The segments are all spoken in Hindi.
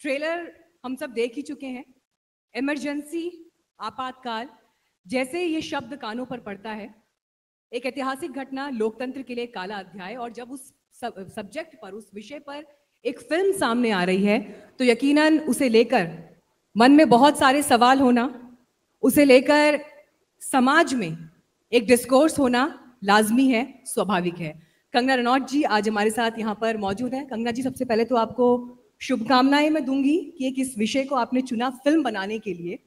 ट्रेलर हम सब देख ही चुके हैं इमरजेंसी आपातकाल जैसे ये शब्द कानों पर पड़ता है एक ऐतिहासिक घटना लोकतंत्र के लिए काला अध्याय और जब उस सब, सब्जेक्ट पर उस विषय पर एक फिल्म सामने आ रही है तो यकीनन उसे लेकर मन में बहुत सारे सवाल होना उसे लेकर समाज में एक डिस्कोर्स होना लाजमी है स्वाभाविक है कंगना रनौत जी आज हमारे साथ यहाँ पर मौजूद हैं कंगना जी सबसे पहले तो आपको शुभकामनाएं मैं दूंगी कि एक इस विषय को आपने चुना फिल्म बनाने के लिए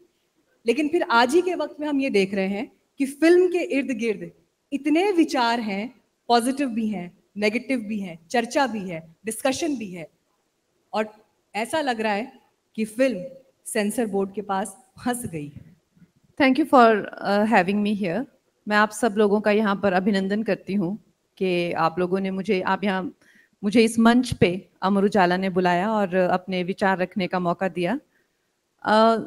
लेकिन फिर आज ही के वक्त में हम ये देख रहे हैं कि फिल्म के इर्द गिर्द इतने विचार हैं पॉजिटिव भी हैं नेगेटिव भी हैं चर्चा भी है डिस्कशन भी है और ऐसा लग रहा है कि फिल्म सेंसर बोर्ड के पास फंस गई thank you for having me here मैं आप सब लोगों का यहाँ पर अभिनंदन करती हूँ कि आप लोगों ने मुझे आप यहाँ मुझे इस मंच पे अमर उजाला ने बुलाया और अपने विचार रखने का मौका दिया आ,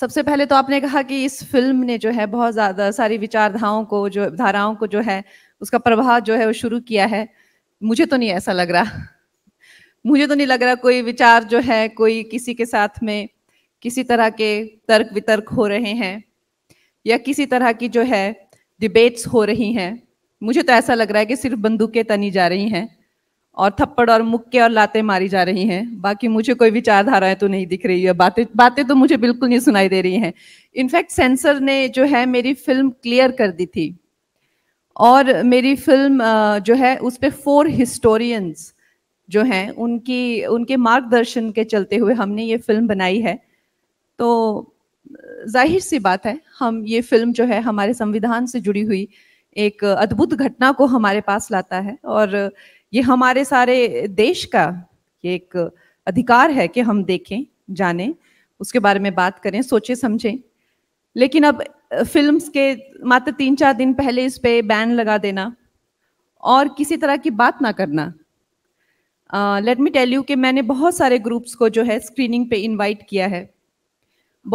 सबसे पहले तो आपने कहा कि इस फिल्म ने जो है बहुत ज़्यादा सारी विचारधाओं को जो धाराओं को जो है उसका प्रभाव जो है वो शुरू किया है मुझे तो नहीं ऐसा लग रहा मुझे तो नहीं लग रहा कोई विचार जो है कोई किसी के साथ में किसी तरह के तर्क वितर्क हो रहे हैं या किसी तरह की जो है डिबेट्स हो रही हैं मुझे तो ऐसा लग रहा है कि सिर्फ बंदूकें तनी जा रही हैं और थप्पड़ और मुक्के और लाते मारी जा रही हैं बाकी मुझे कोई विचारधाराएं तो नहीं दिख रही है बातें बातें तो मुझे बिल्कुल नहीं सुनाई दे रही हैं इनफैक्ट सेंसर ने जो है मेरी फिल्म क्लियर कर दी थी और मेरी फिल्म जो है उस पर फोर हिस्टोरियंस जो हैं उनकी उनके मार्गदर्शन के चलते हुए हमने ये फिल्म बनाई है तो जाहिर सी बात है हम ये फिल्म जो है हमारे संविधान से जुड़ी हुई एक अद्भुत घटना को हमारे पास लाता है और ये हमारे सारे देश का एक अधिकार है कि हम देखें जाने उसके बारे में बात करें सोचें समझें लेकिन अब फिल्म्स के मात्र तीन चार दिन पहले इस पे बैन लगा देना और किसी तरह की बात ना करना लेट मी टेल यू कि मैंने बहुत सारे ग्रुप्स को जो है स्क्रीनिंग पे इनवाइट किया है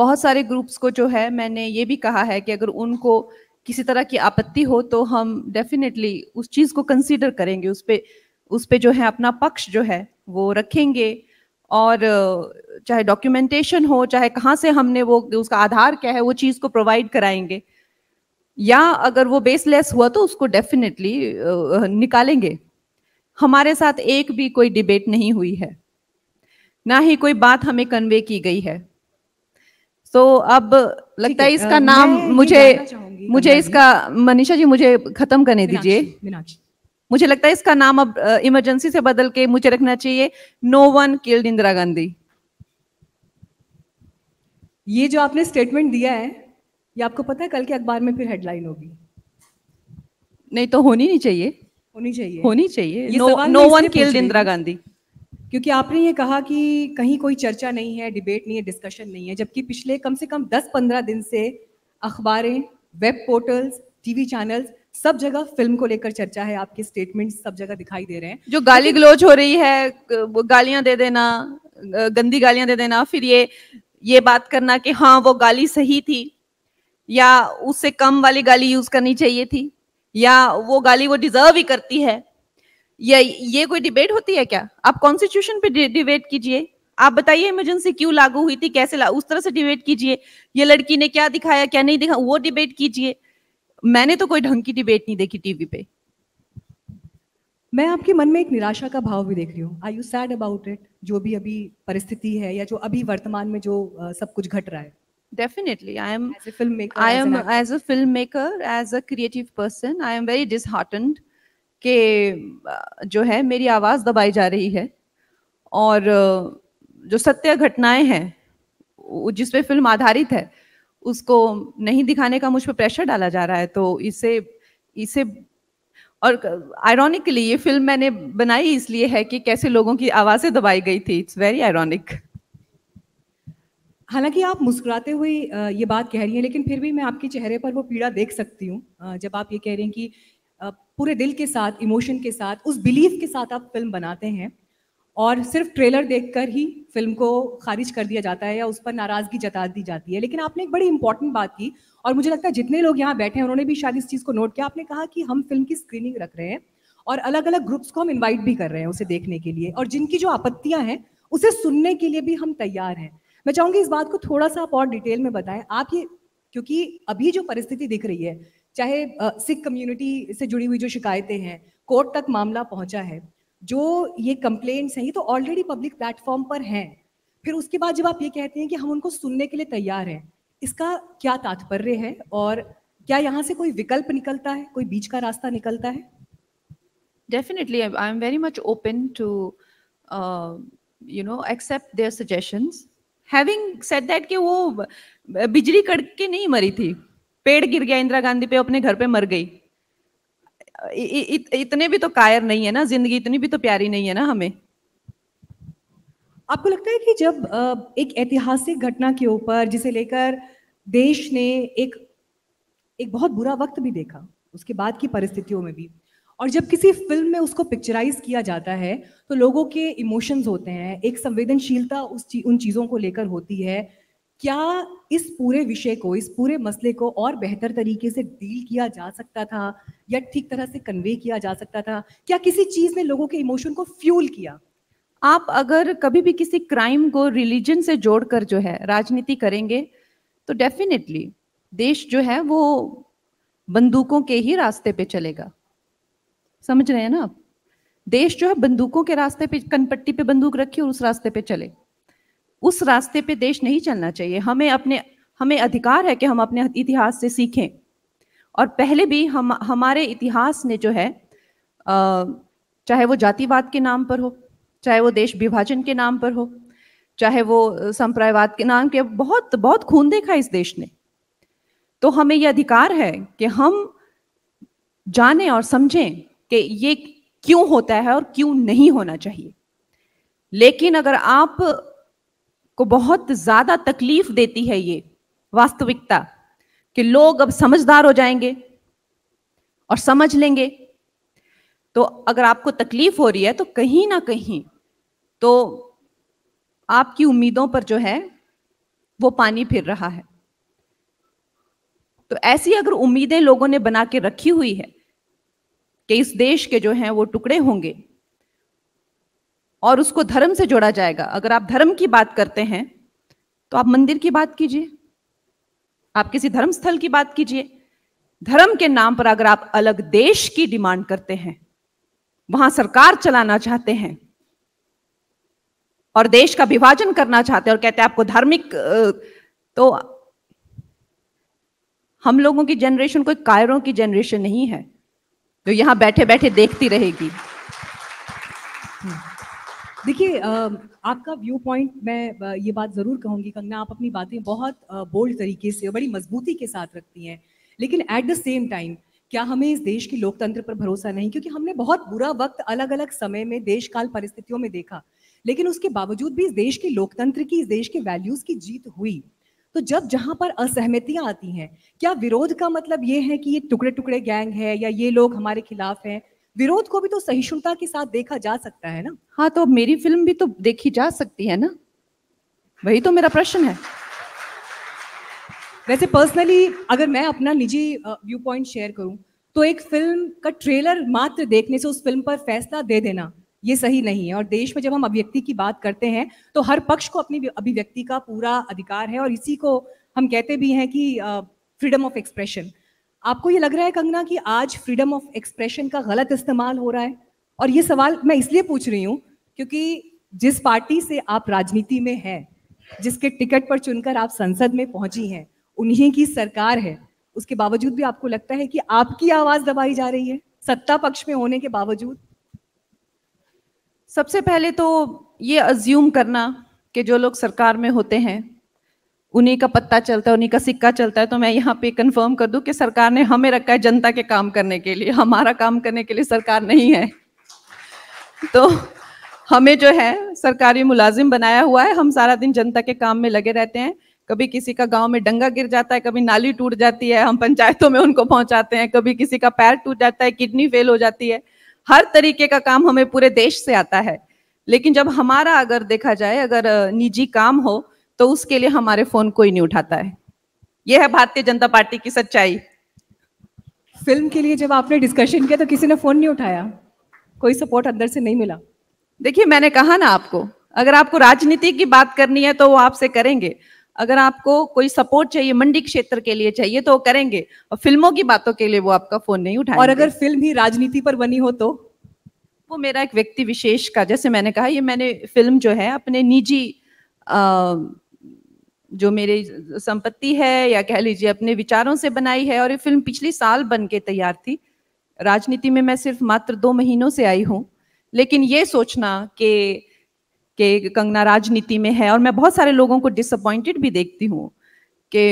बहुत सारे ग्रुप्स को जो है मैंने ये भी कहा है कि अगर उनको किसी तरह की आपत्ति हो तो हम डेफिनेटली उस चीज़ को कंसिडर करेंगे उस पर उस पर जो है अपना पक्ष जो है वो रखेंगे और चाहे डॉक्यूमेंटेशन हो चाहे कहाँ से हमने वो उसका आधार क्या है वो चीज़ को प्रोवाइड कराएंगे या अगर वो बेसलेस हुआ तो उसको डेफिनेटली निकालेंगे हमारे साथ एक भी कोई डिबेट नहीं हुई है ना ही कोई बात हमें कन्वे की गई है तो अब लगता है इसका नाम मुझे मुझे इसका मनीषा जी मुझे खत्म करने दीजिए मुझे लगता है इसका नाम अब इमरजेंसी से बदल के मुझे रखना चाहिए no one killed Indira Gandhi ये जो आपने स्टेटमेंट दिया है ये आपको पता है कल के अखबार में फिर हेडलाइन होगी नहीं तो होनी नहीं चाहिए होनी चाहिए होनी चाहिए no one killed Indira Gandhi क्योंकि आपने ये कहा कि कहीं कोई चर्चा नहीं है डिबेट नहीं है डिस्कशन नहीं है जबकि पिछले कम से कम 10-15 दिन से अखबारें वेब पोर्टल्स टीवी चैनल्स सब जगह फिल्म को लेकर चर्चा है आपके स्टेटमेंट सब जगह दिखाई दे रहे हैं जो गाली ग्लोज हो रही है गालियां दे देना गंदी गालियां दे देना फिर ये ये बात करना कि हाँ वो गाली सही थी या उससे कम वाली गाली यूज करनी चाहिए थी या वो गाली वो डिजर्व ही करती है या ये कोई डिबेट होती है क्या आप कॉन्स्टिट्यूशन पे डिबेट कीजिए आप बताइए इमरजेंसी क्यों लागू हुई थी कैसे उस तरह से डिबेट कीजिए ये लड़की ने क्या दिखाया क्या नहीं दिखा वो डिबेट कीजिए मैंने तो कोई ढंग की डिबेट नहीं देखी टीवी पे मैं आपके मन में एक निराशा का भाव भी देख रही हूँ I you said about it जो भी अभी परिस्थिति है या जो अभी वर्तमान में जो uh, सब कुछ घट रहा है definitely i am as a filmmaker i am as, as a filmmaker as a creative person i am very disheartened के जो है मेरी आवाज दबाई जा रही है और जो सत्य घटनाएं हैं जिस पे फिल्म आधारित है उसको नहीं दिखाने का मुझ पर प्रेशर डाला जा रहा है तो इसे इसे और आयरॉनिकली ये फिल्म मैंने बनाई इसलिए है कि कैसे लोगों की आवाज़ें दबाई गई थी इट्स वेरी आयरॉनिक हालांकि आप मुस्कुराते हुए ये बात कह रही हैं लेकिन फिर भी मैं आपके चेहरे पर वो पीड़ा देख सकती हूँ जब आप ये कह रहे हैं कि पूरे दिल के साथ इमोशन के साथ उस बिलीफ के साथ आप फिल्म बनाते हैं और सिर्फ ट्रेलर देखकर ही फिल्म को खारिज कर दिया जाता है या उस पर नाराजगी जता दी जाती है लेकिन आपने एक बड़ी इंपॉर्टेंट बात की और मुझे लगता है जितने लोग यहाँ बैठे हैं उन्होंने भी शायद इस चीज़ को नोट किया आपने कहा कि हम फिल्म की स्क्रीनिंग रख रहे हैं और अलग अलग ग्रुप्स को हम इन्वाइट भी कर रहे हैं उसे देखने के लिए और जिनकी जो आपत्तियां हैं उसे सुनने के लिए भी हम तैयार हैं मैं चाहूंगी इस बात को थोड़ा सा आप और डिटेल में बताएं आप ये क्योंकि अभी जो परिस्थिति दिख रही है चाहे सिख कम्युनिटी से जुड़ी हुई जो शिकायतें हैं कोर्ट तक मामला पहुंचा है जो ये कंप्लेंट्स हैं ये तो ऑलरेडी पब्लिक प्लेटफॉर्म पर हैं फिर उसके बाद जब आप ये कहते हैं कि हम उनको सुनने के लिए तैयार हैं इसका क्या तात्पर्य है और क्या यहाँ से कोई विकल्प निकलता है कोई बीच का रास्ता निकलता है definitely I am very much open to you know accept their suggestions having said that कि वो बिजली कड़क के नहीं मरी थी पेड़ गिर गया इंदिरा गांधी पे अपने घर पे मर गई इत, इतने भी तो कायर नहीं है ना जिंदगी इतनी भी तो प्यारी नहीं है ना हमें आपको लगता है कि जब एक ऐतिहासिक घटना के ऊपर जिसे लेकर देश ने एक एक बहुत बुरा वक्त भी देखा उसके बाद की परिस्थितियों में भी और जब किसी फिल्म में उसको पिक्चराइज किया जाता है तो लोगों के इमोशंस होते हैं एक संवेदनशीलता उस ची, उन चीज़ों को लेकर होती है क्या इस पूरे विषय को इस पूरे मसले को और बेहतर तरीके से डील किया जा सकता था या ठीक तरह से कन्वे किया जा सकता था क्या किसी चीज ने लोगों के इमोशन को फ्यूल किया आप अगर कभी भी किसी क्राइम को रिलीजन से जोड़कर जो है राजनीति करेंगे तो डेफिनेटली देश जो है वो बंदूकों के ही रास्ते पे चलेगा समझ रहे हैं ना आप देश जो है बंदूकों के रास्ते पे कनपट्टी पे बंदूक रखी और उस रास्ते पे चले उस रास्ते पे देश नहीं चलना चाहिए हमें अपने हमें अधिकार है कि हम अपने इतिहास से सीखें और पहले भी हम हमारे इतिहास ने जो है चाहे वो जातिवाद के नाम पर हो चाहे वो देश विभाजन के नाम पर हो चाहे वो संप्रदायवाद के नाम के बहुत बहुत खून देखा इस देश ने तो हमें यह अधिकार है कि हम जाने और समझें कि ये क्यों होता है और क्यों नहीं होना चाहिए लेकिन अगर आप को बहुत ज्यादा तकलीफ देती है ये वास्तविकता कि लोग अब समझदार हो जाएंगे और समझ लेंगे तो अगर आपको तकलीफ हो रही है तो कहीं ना कहीं तो आपकी उम्मीदों पर जो है वो पानी फिर रहा है तो ऐसी अगर उम्मीदें लोगों ने बना के रखी हुई है कि इस देश के जो हैं वो टुकड़े होंगे और उसको धर्म से जोड़ा जाएगा अगर आप धर्म की बात करते हैं तो आप मंदिर की बात कीजिए आप किसी धर्म स्थल की बात कीजिए धर्म के नाम पर अगर आप अलग देश की डिमांड करते हैं वहां सरकार चलाना चाहते हैं और देश का विभाजन करना चाहते हैं और कहते हैं आपको धार्मिक तो हम लोगों की जनरेशन कोई कायरों की जनरेशन नहीं है जो यहां बैठे बैठे देखती रहेगी देखिए आपका व्यू पॉइंट मैं ये बात ज़रूर कहूंगी कंगना आप अपनी बातें बहुत बोल्ड तरीके से बड़ी मजबूती के साथ रखती हैं लेकिन एट द सेम टाइम क्या हमें इस देश के लोकतंत्र पर भरोसा नहीं क्योंकि हमने बहुत बुरा वक्त अलग अलग समय में देश काल परिस्थितियों में देखा लेकिन उसके बावजूद भी इस देश के लोकतंत्र की इस देश के वैल्यूज की जीत हुई तो जब जहां पर असहमतियां आती हैं क्या विरोध का मतलब ये है कि ये टुकड़े टुकड़े गैंग है या ये लोग हमारे खिलाफ हैं विरोध को भी तो सहिष्णुता के साथ देखा जा सकता है ना हाँ तो मेरी फिल्म भी तो देखी जा सकती है ना वही तो मेरा प्रश्न है वैसे पर्सनली अगर मैं अपना निजी व्यू पॉइंट शेयर करूं तो एक फिल्म का ट्रेलर मात्र देखने से उस फिल्म पर फैसला दे देना ये सही नहीं है और देश में जब हम अभिव्यक्ति की बात करते हैं तो हर पक्ष को अपनी अभिव्यक्ति का पूरा अधिकार है और इसी को हम कहते भी हैं कि फ्रीडम ऑफ एक्सप्रेशन आपको ये लग रहा है कंगना कि आज फ्रीडम ऑफ एक्सप्रेशन का गलत इस्तेमाल हो रहा है और ये सवाल मैं इसलिए पूछ रही हूँ क्योंकि जिस पार्टी से आप राजनीति में हैं जिसके टिकट पर चुनकर आप संसद में पहुंची हैं उन्हीं की सरकार है उसके बावजूद भी आपको लगता है कि आपकी आवाज दबाई जा रही है सत्ता पक्ष में होने के बावजूद सबसे पहले तो ये अज्यूम करना कि जो लोग सरकार में होते हैं उन्हीं का पत्ता चलता है उन्हीं का सिक्का चलता है तो मैं यहाँ पे कंफर्म कर दूं कि सरकार ने हमें रखा है जनता के काम करने के लिए हमारा काम करने के लिए सरकार नहीं है तो हमें जो है सरकारी मुलाजिम बनाया हुआ है हम सारा दिन जनता के काम में लगे रहते हैं कभी किसी का गांव में डंगा गिर जाता है कभी नाली टूट जाती है हम पंचायतों में उनको पहुंचाते हैं कभी किसी का पैर टूट जाता है किडनी फेल हो जाती है हर तरीके का काम हमें पूरे देश से आता है लेकिन जब हमारा अगर देखा जाए अगर निजी काम हो तो उसके लिए हमारे फोन कोई नहीं उठाता है यह है भारतीय जनता पार्टी की सच्चाई फिल्म के लिए जब आपने डिस्कशन किया तो किसी ने फोन नहीं उठाया कोई सपोर्ट अंदर से नहीं मिला देखिए मैंने कहा ना आपको अगर आपको राजनीति की बात करनी है तो वो आपसे करेंगे अगर आपको कोई सपोर्ट चाहिए मंडी क्षेत्र के लिए चाहिए तो वो करेंगे और फिल्मों की बातों के लिए वो आपका फोन नहीं उठा और अगर फिल्म ही राजनीति पर बनी हो तो वो मेरा एक व्यक्ति विशेष का जैसे मैंने कहा ये मैंने फिल्म जो है अपने निजी जो मेरी संपत्ति है या कह लीजिए अपने विचारों से बनाई है और ये फिल्म पिछली साल बन के तैयार थी राजनीति में मैं सिर्फ मात्र दो महीनों से आई हूँ लेकिन ये सोचना कि के कंगना राजनीति में है और मैं बहुत सारे लोगों को डिसअपॉइंटेड भी देखती हूँ कि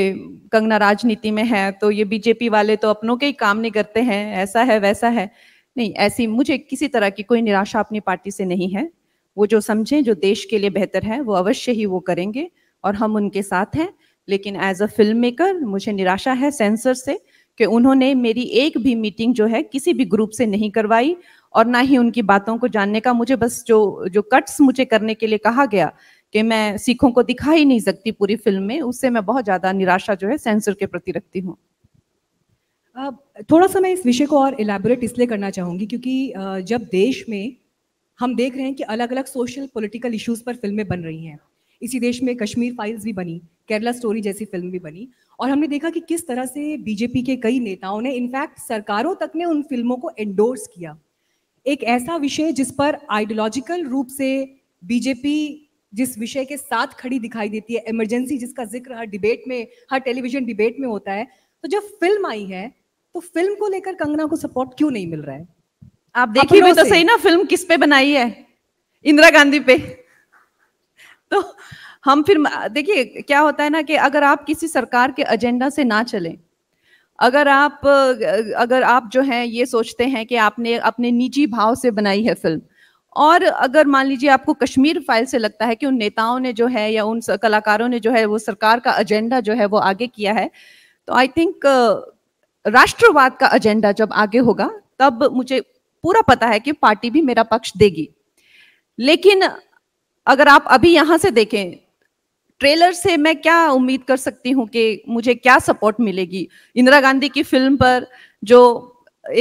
कंगना राजनीति में है तो ये बीजेपी वाले तो अपनों के ही काम नहीं करते हैं ऐसा है वैसा है नहीं ऐसी मुझे किसी तरह की कोई निराशा अपनी पार्टी से नहीं है वो जो समझें जो देश के लिए बेहतर है वो अवश्य ही वो करेंगे और हम उनके साथ हैं लेकिन एज अ फिल्म मेकर मुझे निराशा है सेंसर से कि उन्होंने मेरी एक भी मीटिंग जो है किसी भी ग्रुप से नहीं करवाई और ना ही उनकी बातों को जानने का मुझे बस जो जो कट्स मुझे करने के लिए कहा गया कि मैं सिखों को दिखा ही नहीं सकती पूरी फिल्म में उससे मैं बहुत ज़्यादा निराशा जो है सेंसर के प्रति रखती हूँ थोड़ा सा मैं इस विषय को और इलेबोरेट इसलिए करना चाहूँगी क्योंकि जब देश में हम देख रहे हैं कि अलग अलग सोशल पॉलिटिकल इश्यूज पर फिल्में बन रही हैं इसी देश में कश्मीर फाइल्स भी बनी केरला स्टोरी जैसी फिल्म भी बनी और हमने देखा कि किस तरह से बीजेपी के कई नेताओं ने इनफैक्ट सरकारों तक ने उन फिल्मों को एंडोर्स किया एक ऐसा विषय जिस पर आइडियोलॉजिकल रूप से बीजेपी जिस विषय के साथ खड़ी दिखाई देती है इमरजेंसी जिसका जिक्र हर डिबेट में हर टेलीविजन डिबेट में होता है तो जब फिल्म आई है तो फिल्म को लेकर कंगना को सपोर्ट क्यों नहीं मिल रहा है आप देखिए तो सही ना फिल्म किस पे बनाई है इंदिरा गांधी पे तो हम फिर देखिए क्या होता है ना कि अगर आप किसी सरकार के एजेंडा से ना चलें अगर आप अगर आप जो हैं ये सोचते हैं कि आपने अपने निजी भाव से बनाई है फिल्म और अगर मान लीजिए आपको कश्मीर फाइल से लगता है कि उन नेताओं ने जो है या उन कलाकारों ने जो है वो सरकार का एजेंडा जो है वो आगे किया है तो आई थिंक राष्ट्रवाद का एजेंडा जब आगे होगा तब मुझे पूरा पता है कि पार्टी भी मेरा पक्ष देगी लेकिन अगर आप अभी यहां से देखें ट्रेलर से मैं क्या उम्मीद कर सकती हूँ कि मुझे क्या सपोर्ट मिलेगी इंदिरा गांधी की फिल्म पर जो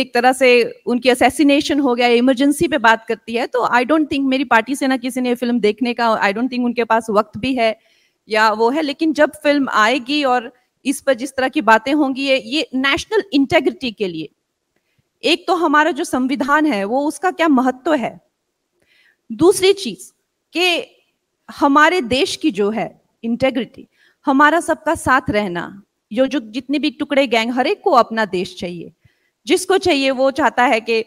एक तरह से उनकी असैसिनेशन हो गया इमरजेंसी पे बात करती है तो आई डोंट थिंक मेरी पार्टी से ना किसी ने फिल्म देखने का आई डोंट थिंक उनके पास वक्त भी है या वो है लेकिन जब फिल्म आएगी और इस पर जिस तरह की बातें होंगी ये ये नेशनल इंटेग्रिटी के लिए एक तो हमारा जो संविधान है वो उसका क्या महत्व है दूसरी चीज कि हमारे देश की जो है इंटेग्रिटी हमारा सबका साथ रहना जो जो जितने भी टुकड़े गैंग हर एक को अपना देश चाहिए जिसको चाहिए वो चाहता है कि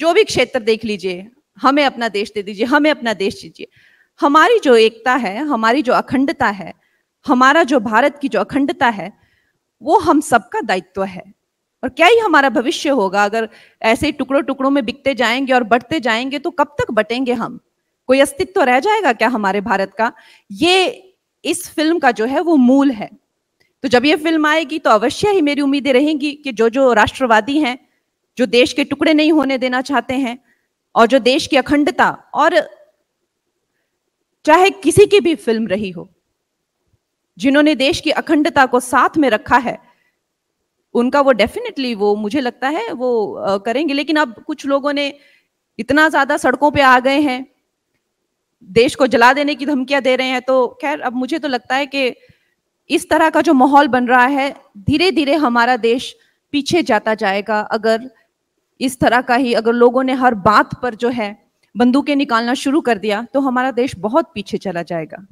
जो भी क्षेत्र देख लीजिए हमें अपना देश दे दीजिए हमें अपना देश दीजिए हमारी जो एकता है हमारी जो अखंडता है हमारा जो भारत की जो अखंडता है वो हम सबका दायित्व है और क्या ही हमारा भविष्य होगा अगर ऐसे टुकड़ों टुकड़ों में बिकते जाएंगे और बढ़ते जाएंगे तो कब तक बटेंगे हम कोई अस्तित्व रह जाएगा क्या हमारे भारत का ये इस फिल्म का जो है वो मूल है तो जब ये फिल्म आएगी तो अवश्य ही मेरी उम्मीदें रहेंगी कि जो जो राष्ट्रवादी हैं जो देश के टुकड़े नहीं होने देना चाहते हैं और जो देश की अखंडता और चाहे किसी की भी फिल्म रही हो जिन्होंने देश की अखंडता को साथ में रखा है उनका वो डेफिनेटली वो मुझे लगता है वो करेंगे लेकिन अब कुछ लोगों ने इतना ज्यादा सड़कों पे आ गए हैं देश को जला देने की धमकियां दे रहे हैं तो खैर अब मुझे तो लगता है कि इस तरह का जो माहौल बन रहा है धीरे धीरे हमारा देश पीछे जाता जाएगा अगर इस तरह का ही अगर लोगों ने हर बात पर जो है बंदूकें निकालना शुरू कर दिया तो हमारा देश बहुत पीछे चला जाएगा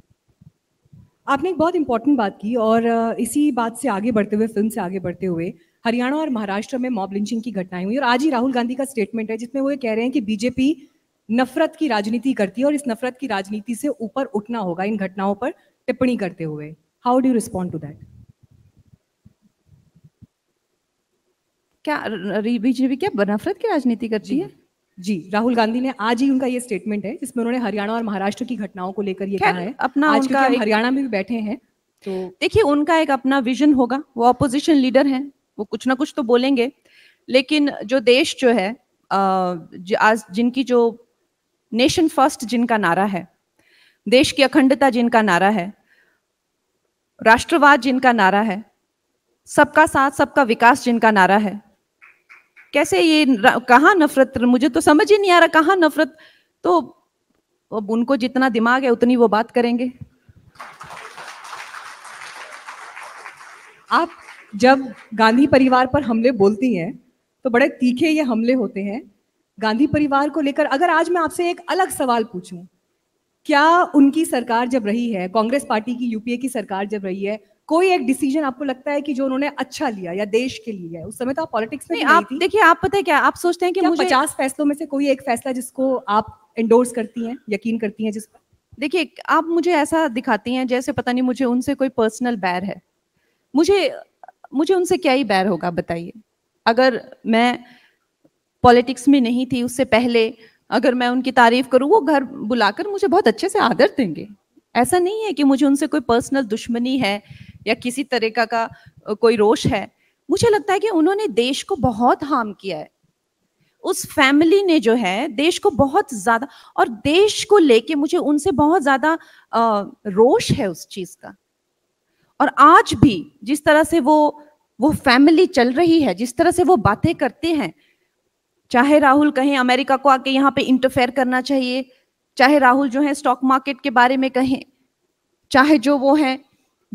आपने एक बहुत इंपॉर्टेंट बात की और इसी बात से आगे बढ़ते हुए फिल्म से आगे बढ़ते हुए हरियाणा और महाराष्ट्र में मॉब लिंचिंग की घटनाएं हुई और आज ही राहुल गांधी का स्टेटमेंट है जिसमें वो ये कह रहे हैं कि बीजेपी नफरत की राजनीति करती है और इस नफरत की राजनीति से ऊपर उठना होगा इन घटनाओं पर टिप्पणी करते हुए how do respond to that क्या बीजेपी क्या नफरत की राजनीति करती है जी राहुल गांधी ने आज ही उनका ये स्टेटमेंट है जिसमें उन्होंने हरियाणा और महाराष्ट्र की घटनाओं को लेकर ये कहा है अपना आज का हरियाणा में भी बैठे हैं तो देखिए उनका एक अपना विजन होगा वो अपोजिशन लीडर हैं वो कुछ ना कुछ तो बोलेंगे लेकिन जो देश जो है आज जिनकी जो नेशन फर्स्ट जिनका नारा है देश की अखंडता जिनका नारा है राष्ट्रवाद जिनका नारा है सबका साथ सबका विकास जिनका नारा है कैसे ये कहाँ नफरत मुझे तो समझ ही नहीं आ रहा कहाँ नफरत तो अब उनको जितना दिमाग है उतनी वो बात करेंगे आप जब गांधी परिवार पर हमले बोलती हैं तो बड़े तीखे ये हमले होते हैं गांधी परिवार को लेकर अगर आज मैं आपसे एक अलग सवाल पूछूं क्या उनकी सरकार जब रही है कांग्रेस पार्टी की यूपीए की सरकार जब रही है कोई एक डिसीजन आपको लगता है कि जो उन्होंने अच्छा लिया या देश के लिए उस समय तो आप पॉलिटिक्स में आप देखिए आप पता है क्या आप सोचते हैं कि मुझे पचास फैसलों में से कोई एक फैसला जिसको आप इंडोर्स करती हैं यकीन करती हैं जिस पर देखिए आप मुझे ऐसा दिखाती हैं जैसे पता नहीं मुझे उनसे कोई पर्सनल बैर है मुझे मुझे उनसे क्या ही बैर होगा बताइए अगर मैं पॉलिटिक्स में नहीं थी उससे पहले अगर मैं उनकी तारीफ करूँ वो घर बुलाकर मुझे बहुत अच्छे से आदर देंगे ऐसा नहीं है कि मुझे उनसे कोई पर्सनल दुश्मनी है या किसी तरह का, का कोई रोष है मुझे लगता है कि उन्होंने देश को बहुत हार्म किया है उस फैमिली ने जो है देश को बहुत ज्यादा और देश को लेके मुझे उनसे बहुत ज्यादा रोष है उस चीज का और आज भी जिस तरह से वो वो फैमिली चल रही है जिस तरह से वो बातें करते हैं चाहे राहुल कहें अमेरिका को आके यहाँ पे इंटरफेयर करना चाहिए चाहे राहुल जो है स्टॉक मार्केट के बारे में कहें चाहे जो वो हैं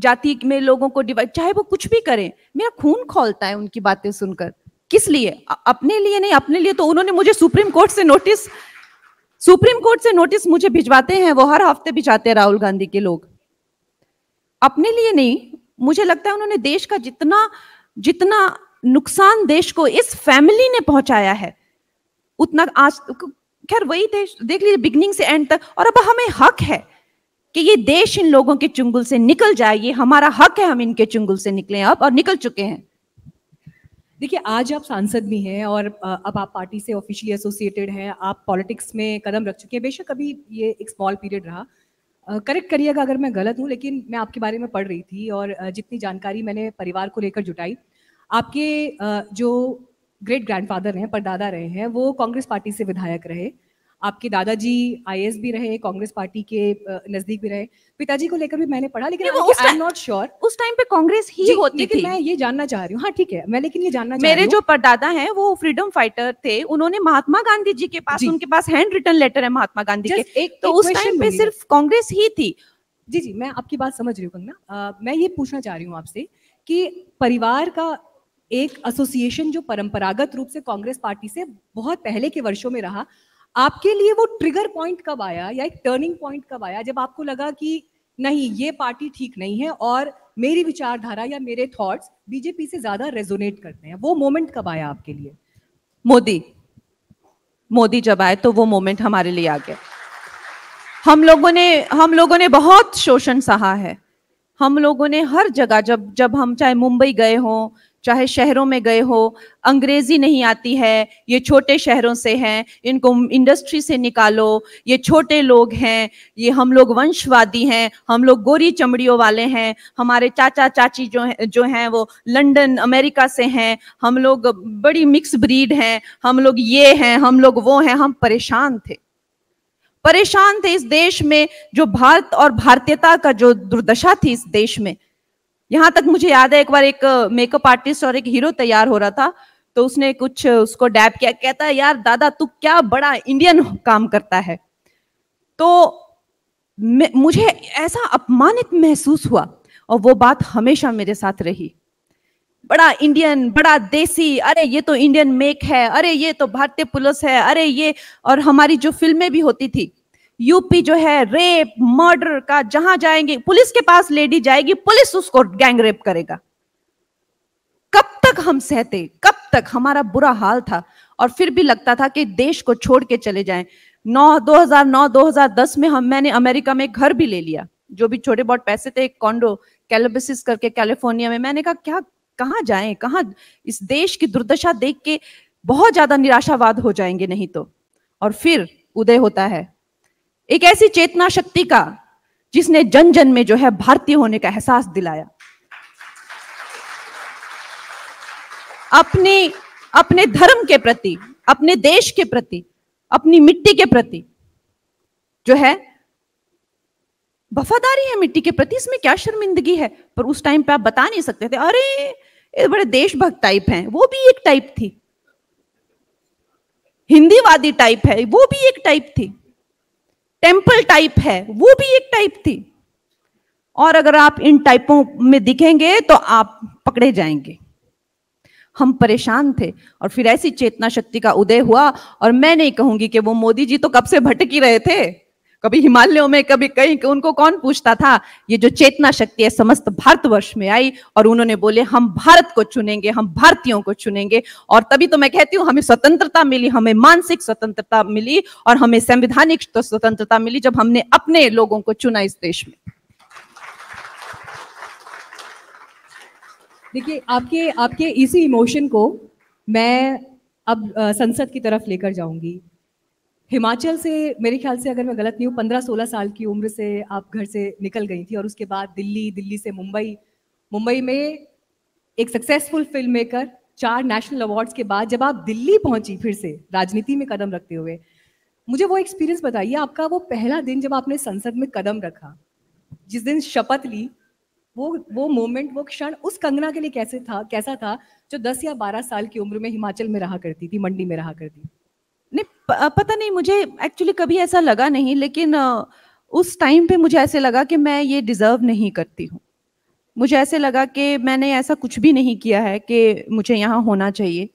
जाति में लोगों को डिवाइड चाहे वो कुछ भी करें मेरा खून खोलता है उनकी बातें सुनकर किस लिए अपने लिए नहीं अपने लिए तो उन्होंने मुझे सुप्रीम कोर्ट से नोटिस सुप्रीम कोर्ट से नोटिस मुझे भिजवाते हैं वो हर हफ्ते भिजाते हैं राहुल गांधी के लोग अपने लिए नहीं मुझे लगता है उन्होंने देश का जितना जितना नुकसान देश को इस फैमिली ने पहुंचाया है उतना आज खैर वही देश देख लीजिए बिगनिंग से एंड तक और अब हमें हक है कि ये देश इन लोगों के चुंगुल से निकल जाए ये हमारा हक है हम इनके चुंगल से निकले अब और निकल चुके हैं देखिए आज आप सांसद भी हैं और अब आप पार्टी से ऑफिशियली एसोसिएटेड हैं आप पॉलिटिक्स में कदम रख चुके हैं बेशक अभी ये एक स्मॉल पीरियड रहा करेक्ट करिएगा अगर मैं गलत हूँ लेकिन मैं आपके बारे में पढ़ रही थी और जितनी जानकारी मैंने परिवार को लेकर जुटाई आपके जो ग्रेट ग्रैंडफादर हैं परदादा रहे हैं वो कांग्रेस पार्टी से विधायक रहे आपके दादाजी आई भी रहे कांग्रेस पार्टी के नजदीक भी रहे पिताजी को लेकर भी मैंने पढ़ा लेकिन आई एम नॉट श्योर उस टाइम पे कांग्रेस ही जी, होती लेकिन थी मैं ये जानना चाह रही हूँ हाँ ठीक है मैं लेकिन ये जानना मेरे जो परदादा हैं वो फ्रीडम फाइटर थे उन्होंने महात्मा गांधी जी के पास जी, उनके पास हैंड रिटर्न लेटर है महात्मा गांधी के एक, तो उस टाइम पे सिर्फ कांग्रेस ही थी जी जी मैं आपकी बात समझ रही हूँ कंगना मैं ये पूछना चाह रही हूँ आपसे कि परिवार का एक एसोसिएशन जो परंपरागत रूप से कांग्रेस पार्टी से बहुत पहले के वर्षों में रहा आपके लिए वो ट्रिगर पॉइंट कब आया या एक टर्निंग पॉइंट कब आया जब आपको लगा कि नहीं ये पार्टी ठीक नहीं है और मेरी विचारधारा या मेरे थॉट्स बीजेपी से ज्यादा रेजोनेट करते हैं वो मोमेंट कब आया आपके लिए मोदी मोदी जब आए तो वो मोमेंट हमारे लिए आ गया हम लोगों ने हम लोगों ने बहुत शोषण सहा है हम लोगों ने हर जगह जब जब हम चाहे मुंबई गए हों चाहे शहरों में गए हो अंग्रेजी नहीं आती है ये छोटे शहरों से हैं इनको इंडस्ट्री से निकालो ये छोटे लोग हैं ये हम लोग वंशवादी हैं हम लोग गोरी चमड़ियों वाले हैं हमारे चाचा चाची जो है जो हैं वो लंदन अमेरिका से हैं हम लोग बड़ी मिक्स ब्रीड हैं हम लोग ये हैं हम लोग वो हैं हम परेशान थे परेशान थे इस देश में जो भारत और भारतीयता का जो दुर्दशा थी इस देश में यहाँ तक मुझे याद है एक बार एक मेकअप आर्टिस्ट और एक हीरो तैयार हो रहा था तो उसने कुछ उसको डैप किया कहता है यार दादा तू क्या बड़ा इंडियन काम करता है तो मुझे ऐसा अपमानित महसूस हुआ और वो बात हमेशा मेरे साथ रही बड़ा इंडियन बड़ा देसी अरे ये तो इंडियन मेक है अरे ये तो भारतीय पुलिस है अरे ये और हमारी जो फिल्में भी होती थी यूपी जो है रेप मर्डर का जहां जाएंगे पुलिस के पास लेडी जाएगी पुलिस उसको गैंग रेप करेगा कब तक हम सहते कब तक हमारा बुरा हाल था और फिर भी लगता था कि देश को छोड़ के चले जाएं 9 2009 2010 में हम मैंने अमेरिका में घर भी ले लिया जो भी छोटे बहुत पैसे थे एक कॉन्डो कैलबिस करके कैलिफोर्निया में मैंने कहा क्या कहाँ जाएं कहाँ इस देश की दुर्दशा देख के बहुत ज्यादा निराशावाद हो जाएंगे नहीं तो और फिर उदय होता है एक ऐसी चेतना शक्ति का जिसने जन जन में जो है भारतीय होने का एहसास दिलाया अपने अपने धर्म के प्रति अपने देश के प्रति अपनी मिट्टी के प्रति जो है वफादारी है मिट्टी के प्रति इसमें क्या शर्मिंदगी है पर उस टाइम पे आप बता नहीं सकते थे अरे ये बड़े देशभक्त टाइप हैं वो भी एक टाइप थी हिंदीवादी टाइप है वो भी एक टाइप थी टेम्पल टाइप है वो भी एक टाइप थी और अगर आप इन टाइपों में दिखेंगे तो आप पकड़े जाएंगे हम परेशान थे और फिर ऐसी चेतना शक्ति का उदय हुआ और मैं नहीं कहूंगी कि वो मोदी जी तो कब से भटक ही रहे थे कभी हिमालयों में कभी कहीं उनको कौन पूछता था ये जो चेतना शक्ति है समस्त भारतवर्ष में आई और उन्होंने बोले हम भारत को चुनेंगे हम भारतीयों को चुनेंगे और तभी तो मैं कहती हूँ हमें स्वतंत्रता मिली हमें मानसिक स्वतंत्रता मिली और हमें संवैधानिक तो स्वतंत्रता मिली जब हमने अपने लोगों को चुना इस देश में देखिए आपके आपके इसी इमोशन को मैं अब संसद की तरफ लेकर जाऊंगी हिमाचल से मेरे ख्याल से अगर मैं गलत नहीं हूँ पंद्रह सोलह साल की उम्र से आप घर से निकल गई थी और उसके बाद दिल्ली दिल्ली से मुंबई मुंबई में एक सक्सेसफुल फिल्म मेकर चार नेशनल अवार्ड्स के बाद जब आप दिल्ली पहुंची फिर से राजनीति में कदम रखते हुए मुझे वो एक्सपीरियंस बताइए आपका वो पहला दिन जब आपने संसद में कदम रखा जिस दिन शपथ ली वो वो मोमेंट वो क्षण उस कंगना के लिए कैसे था कैसा था जो 10 या 12 साल की उम्र में हिमाचल में रहा करती थी मंडी में रहा करती थी नहीं पता नहीं मुझे एक्चुअली कभी ऐसा लगा नहीं लेकिन उस टाइम पे मुझे ऐसे लगा कि मैं ये डिज़र्व नहीं करती हूँ मुझे ऐसे लगा कि मैंने ऐसा कुछ भी नहीं किया है कि मुझे यहाँ होना चाहिए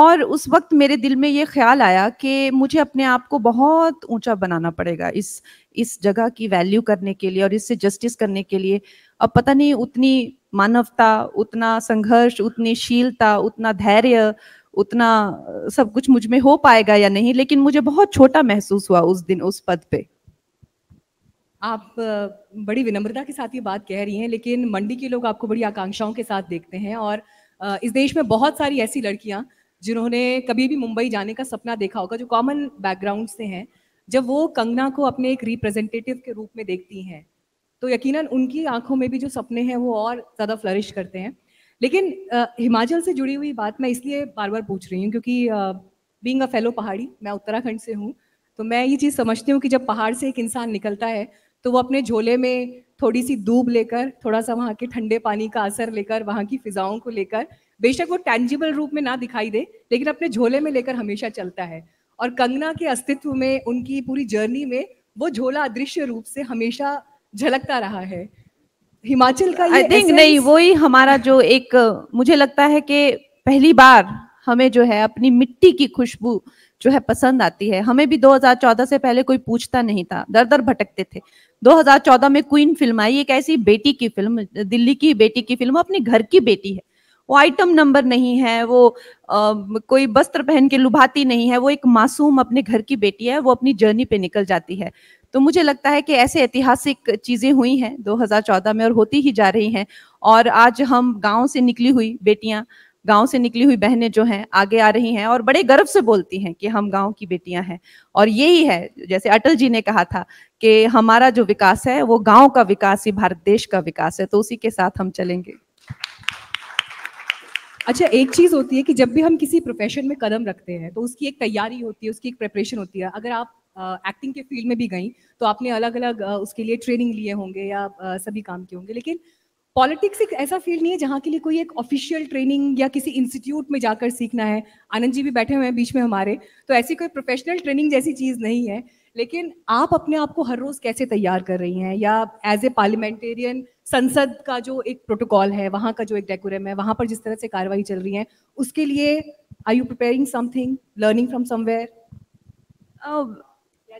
और उस वक्त मेरे दिल में ये ख्याल आया कि मुझे अपने आप को बहुत ऊंचा बनाना पड़ेगा इस इस जगह की वैल्यू करने के लिए और इससे जस्टिस करने के लिए अब पता नहीं उतनी मानवता उतना संघर्ष उतनी शीलता उतना धैर्य उतना सब कुछ मुझ में हो पाएगा या नहीं लेकिन मुझे बहुत छोटा महसूस हुआ उस दिन उस पद पे आप बड़ी विनम्रता के साथ ये बात कह रही हैं लेकिन मंडी के लोग आपको बड़ी आकांक्षाओं के साथ देखते हैं और इस देश में बहुत सारी ऐसी लड़कियां जिन्होंने कभी भी मुंबई जाने का सपना देखा होगा जो कॉमन बैकग्राउंड से हैं जब वो कंगना को अपने एक रिप्रेजेंटेटिव के रूप में देखती हैं तो यकीनन उनकी आंखों में भी जो सपने हैं वो और ज़्यादा फ्लरिश करते हैं लेकिन आ, हिमाचल से जुड़ी हुई बात मैं इसलिए बार बार पूछ रही हूँ क्योंकि बींग अ फेलो पहाड़ी मैं उत्तराखंड से हूँ तो मैं ये चीज़ समझती हूँ कि जब पहाड़ से एक इंसान निकलता है तो वो अपने झोले में थोड़ी सी दूब लेकर थोड़ा सा वहाँ के ठंडे पानी का असर लेकर वहाँ की फिजाओं को लेकर बेशक वो टैंजिबल रूप में ना दिखाई दे लेकिन अपने झोले में लेकर हमेशा चलता है और कंगना के अस्तित्व में उनकी पूरी जर्नी में वो झोला अदृश्य रूप से हमेशा झलकता रहा है हिमाचल का आई थिंक नहीं ही हमारा जो एक मुझे लगता है कि पहली बार हमें जो है अपनी मिट्टी की खुशबू जो है पसंद आती है हमें भी 2014 से पहले कोई पूछता नहीं था दर दर भटकते थे 2014 में क्वीन फिल्म आई एक ऐसी बेटी की फिल्म दिल्ली की बेटी की फिल्म अपने घर की बेटी है वो आइटम नंबर नहीं है वो आ, कोई वस्त्र पहन के लुभाती नहीं है वो एक मासूम अपने घर की बेटी है वो अपनी जर्नी पे निकल जाती है तो मुझे लगता है कि ऐसे ऐतिहासिक चीज़ें हुई हैं 2014 में और होती ही जा रही हैं और आज हम गाँव से निकली हुई बेटियाँ गांव से निकली हुई बहनें जो हैं आगे आ रही हैं और बड़े गर्व से बोलती हैं कि हम गांव की बेटियां हैं और यही है जैसे अटल जी ने कहा था कि हमारा जो विकास है वो गांव का विकास ही भारत देश का विकास है तो उसी के साथ हम चलेंगे अच्छा एक चीज़ होती है कि जब भी हम किसी प्रोफेशन में कदम रखते हैं तो उसकी एक तैयारी होती है उसकी एक प्रिपरेशन होती है अगर आप एक्टिंग के फील्ड में भी गई तो आपने अलग अलग उसके लिए ट्रेनिंग लिए होंगे या सभी काम किए होंगे लेकिन पॉलिटिक्स एक ऐसा फील्ड नहीं है जहाँ के लिए कोई एक ऑफिशियल ट्रेनिंग या किसी इंस्टीट्यूट में जाकर सीखना है आनंद जी भी बैठे हुए हैं बीच में हमारे तो ऐसी कोई प्रोफेशनल ट्रेनिंग जैसी चीज़ नहीं है लेकिन आप अपने आप को हर रोज कैसे तैयार कर रही हैं या एज ए पार्लियामेंटेरियन संसद का जो एक प्रोटोकॉल है वहाँ का जो एक डेकोरम है वहाँ पर जिस तरह से कार्रवाई चल रही है उसके लिए are you preparing something learning from somewhere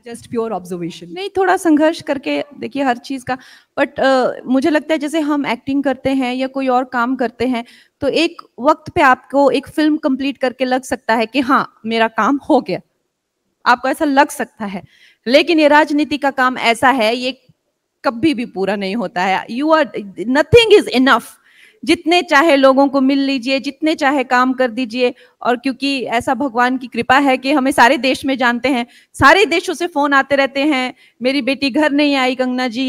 just pure observation नहीं थोड़ा संघर्ष करके देखिए हर चीज़ का बट uh, मुझे लगता है जैसे हम एक्टिंग करते हैं या कोई और काम करते हैं तो एक वक्त पे आपको एक फिल्म कंप्लीट करके लग सकता है कि हाँ मेरा काम हो गया आपको ऐसा लग सकता है लेकिन ये राजनीति का काम ऐसा है ये कभी भी पूरा नहीं होता है you are nothing is enough जितने चाहे लोगों को मिल लीजिए जितने चाहे काम कर दीजिए और क्योंकि ऐसा भगवान की कृपा है कि हमें सारे देश में जानते हैं सारे देशों से फोन आते रहते हैं मेरी बेटी घर नहीं आई कंगना जी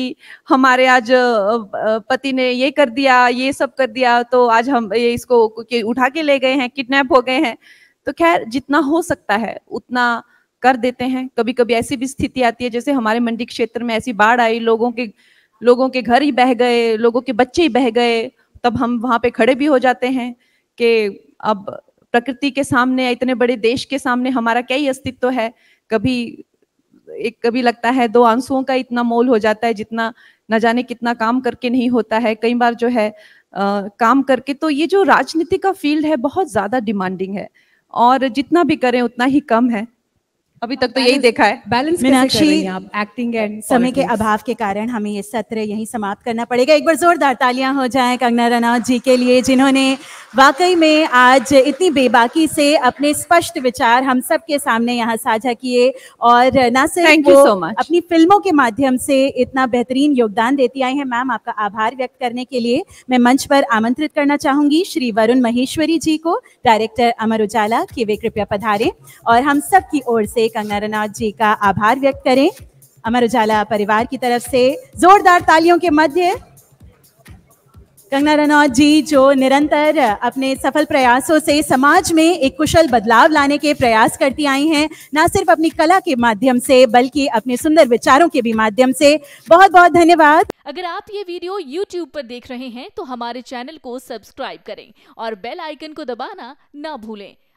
हमारे आज पति ने ये कर दिया ये सब कर दिया तो आज हम ये इसको उठा के ले गए हैं किडनैप हो गए हैं तो खैर जितना हो सकता है उतना कर देते हैं कभी कभी ऐसी भी स्थिति आती है जैसे हमारे मंडी क्षेत्र में ऐसी बाढ़ आई लोगों के लोगों के घर ही बह गए लोगों के बच्चे ही बह गए तब हम वहाँ पे खड़े भी हो जाते हैं कि अब प्रकृति के सामने इतने बड़े देश के सामने हमारा क्या ही अस्तित्व है कभी एक कभी लगता है दो आंसुओं का इतना मोल हो जाता है जितना न जाने कितना काम करके नहीं होता है कई बार जो है आ, काम करके तो ये जो राजनीति का फील्ड है बहुत ज़्यादा डिमांडिंग है और जितना भी करें उतना ही कम है अभी तक तो यही देखा है बैलेंस मीनाक्षी एक्टिंग एंड समय के अभाव के कारण हमें ये सत्र यही समाप्त करना पड़ेगा एक बार जोरदार तालियां हो जाए कंगना रनौत जी के लिए जिन्होंने वाकई में आज इतनी बेबाकी से अपने स्पष्ट विचार हम सब के सामने यहाँ साझा किए और न सिर्फ वो so अपनी फिल्मों के माध्यम से इतना बेहतरीन योगदान देती आई हैं मैम आपका आभार व्यक्त करने के लिए मैं मंच पर आमंत्रित करना चाहूंगी श्री वरुण महेश्वरी जी को डायरेक्टर अमर उजाला की वे कृपया पधारे और हम सब की ओर से कंगना रनौत जी का आभार व्यक्त करें अमर उजाला परिवार की तरफ से जोरदार तालियों के मध्य कंगना रनौत जी जो निरंतर अपने सफल प्रयासों से समाज में एक कुशल बदलाव लाने के प्रयास करती आई हैं ना सिर्फ अपनी कला के माध्यम से बल्कि अपने सुंदर विचारों के भी माध्यम से बहुत बहुत धन्यवाद अगर आप ये वीडियो YouTube पर देख रहे हैं तो हमारे चैनल को सब्सक्राइब करें और बेल आइकन को दबाना ना भूलें